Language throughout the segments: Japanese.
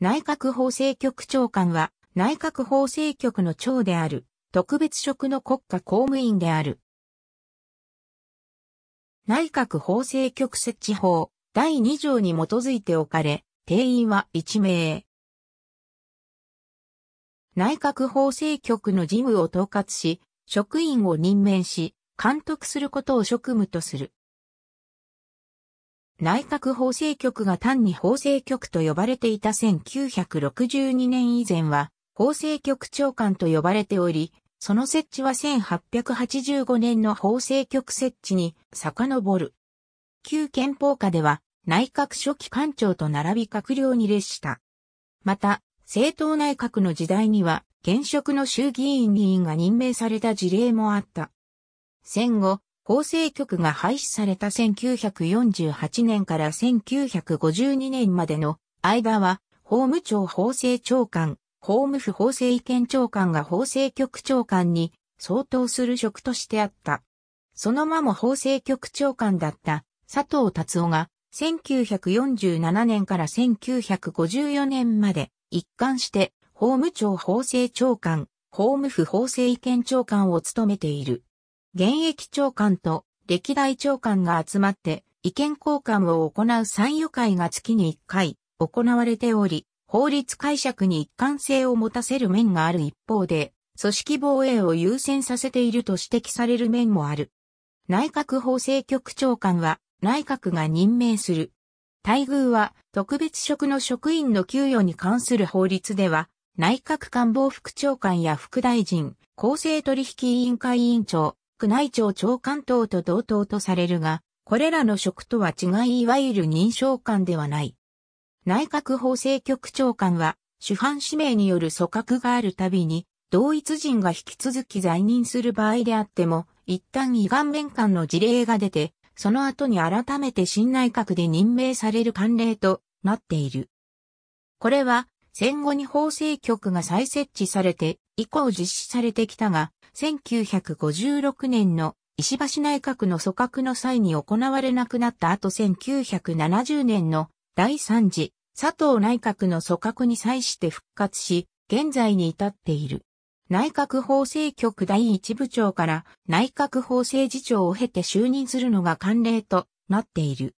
内閣法制局長官は、内閣法制局の長である、特別職の国家公務員である。内閣法制局設置法第2条に基づいて置かれ、定員は1名。内閣法制局の事務を統括し、職員を任命し、監督することを職務とする。内閣法制局が単に法制局と呼ばれていた1962年以前は、法制局長官と呼ばれており、その設置は1885年の法制局設置に遡る。旧憲法下では、内閣初期官庁と並び閣僚に列した。また、政党内閣の時代には、現職の衆議院議員が任命された事例もあった。戦後、法制局が廃止された1948年から1952年までの間は、法務庁法制長官、法務府法制意見長官が法制局長官に相当する職としてあった。そのまま法制局長官だった佐藤達夫が1947年から1954年まで一貫して法務庁法制長官、法務府法制意見長官を務めている。現役長官と歴代長官が集まって意見交換を行う参与会が月に1回行われており、法律解釈に一貫性を持たせる面がある一方で、組織防衛を優先させていると指摘される面もある。内閣法制局長官は内閣が任命する。待遇は特別職の職員の給与に関する法律では、内閣官房副長官や副大臣、厚生取引委員会委員長、宮内庁長官等と同等とされるが、これらの職とは違いいわゆる認証官ではない。内閣法制局長官は、主犯指名による組閣があるたびに、同一人が引き続き在任する場合であっても、一旦遺願面官の事例が出て、その後に改めて新内閣で任命される慣例となっている。これは、戦後に法制局が再設置されて、以降実施されてきたが、1956年の石橋内閣の組閣の際に行われなくなった後1970年の第3次佐藤内閣の組閣に際して復活し、現在に至っている。内閣法制局第一部長から内閣法制次長を経て就任するのが慣例となっている。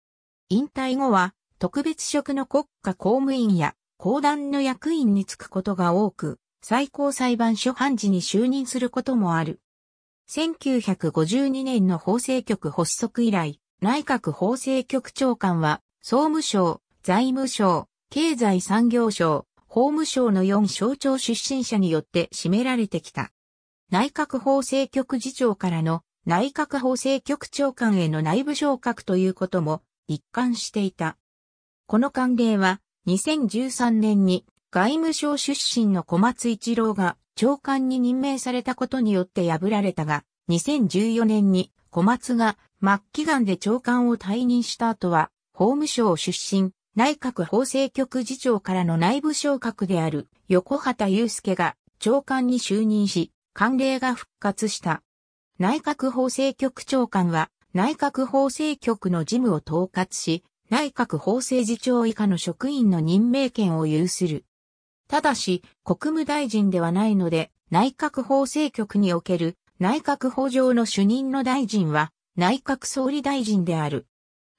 引退後は特別職の国家公務員や公団の役員に就くことが多く、最高裁判所判事に就任することもある。1952年の法制局発足以来、内閣法制局長官は、総務省、財務省、経済産業省、法務省の4省庁出身者によって占められてきた。内閣法制局次長からの内閣法制局長官への内部昇格ということも一貫していた。この慣例は2013年に外務省出身の小松一郎が長官に任命されたことによって破られたが、2014年に小松が末期間で長官を退任した後は、法務省出身、内閣法制局次長からの内部昇格である横畑祐介が長官に就任し、官令が復活した。内閣法制局長官は内閣法制局の事務を統括し、内閣法制次長以下の職員の任命権を有する。ただし、国務大臣ではないので、内閣法制局における内閣法上の主任の大臣は、内閣総理大臣である。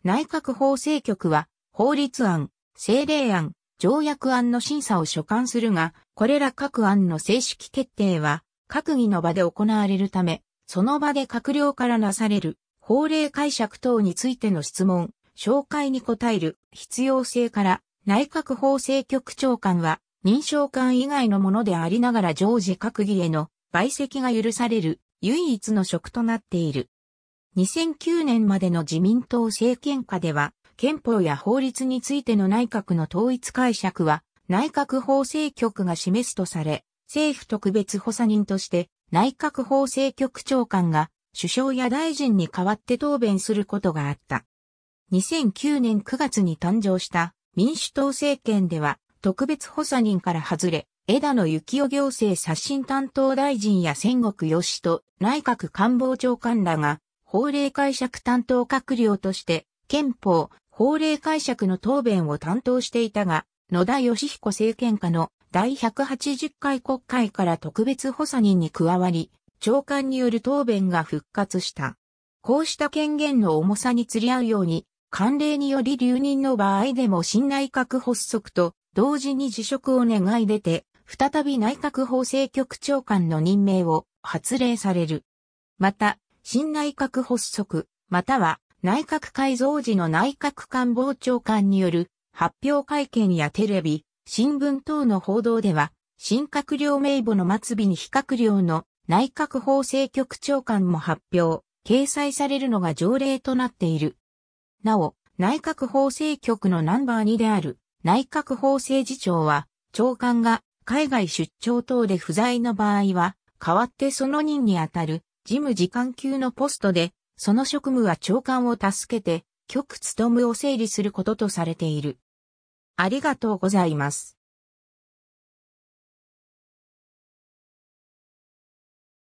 内閣法制局は、法律案、政令案、条約案の審査を所管するが、これら各案の正式決定は、閣議の場で行われるため、その場で閣僚からなされる、法令解釈等についての質問、紹介に答える必要性から、内閣法制局長官は、認証官以外のものでありながら常時閣議への売席が許される唯一の職となっている。2009年までの自民党政権下では、憲法や法律についての内閣の統一解釈は、内閣法制局が示すとされ、政府特別補佐人として、内閣法制局長官が、首相や大臣に代わって答弁することがあった。2009年9月に誕生した民主党政権では、特別補佐人から外れ、枝野幸男行政刷新担当大臣や戦国義人内閣官房長官らが法令解釈担当閣僚として憲法、法令解釈の答弁を担当していたが、野田義彦政権下の第180回国会から特別補佐人に加わり、長官による答弁が復活した。こうした権限の重さに釣り合うように、慣例により留任の場合でも新内閣発足と同時に辞職を願い出て、再び内閣法制局長官の任命を発令される。また、新内閣発足、または内閣改造時の内閣官房長官による発表会見やテレビ、新聞等の報道では、新閣僚名簿の末尾に非閣僚の内閣法制局長官も発表、掲載されるのが条例となっている。なお、内閣法制局のナンバー2である内閣法制次長は、長官が海外出張等で不在の場合は、代わってその任にあたる事務次官級のポストで、その職務は長官を助けて、局務を整理することとされている。ありがとうございます。